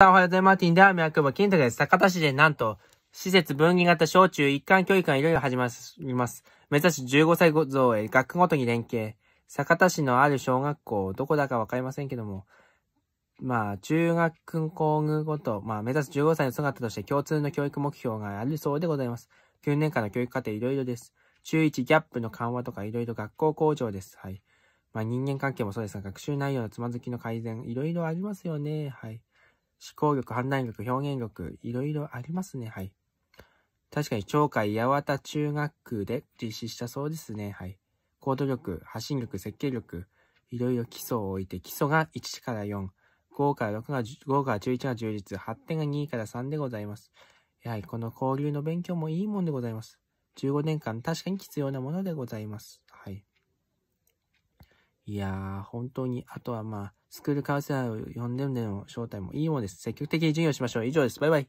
さあ、おはようございます。ティンダーメアクボ、金太です。高田市でなんと、施設分岐型小中一貫教育がいろいろ始まります。目指し15歳増へ、学区ごとに連携。酒田市のある小学校、どこだかわかりませんけども、まあ、中学校ごと、まあ、目指す15歳の姿として共通の教育目標があるそうでございます。9年間の教育課程いろいろです。中1ギャップの緩和とかいろいろ学校向上です。はい。まあ、人間関係もそうですが、学習内容のつまずきの改善、いろいろありますよね。はい。思考力、判断力、表現力、いろいろありますね。はい。確かに、町会八幡中学区で実施したそうですね。はい。行動力、発信力、設計力、いろいろ基礎を置いて、基礎が1から4、5から6が、5から11が充実、発展が2から3でございます。やはりこの交流の勉強もいいもんでございます。15年間確かに必要なものでございます。はい。いやー、本当に、あとはまあ、スクールカウンセラーを呼んでるでの招待もいいもうです。積極的に授業しましょう。以上です。バイバイ。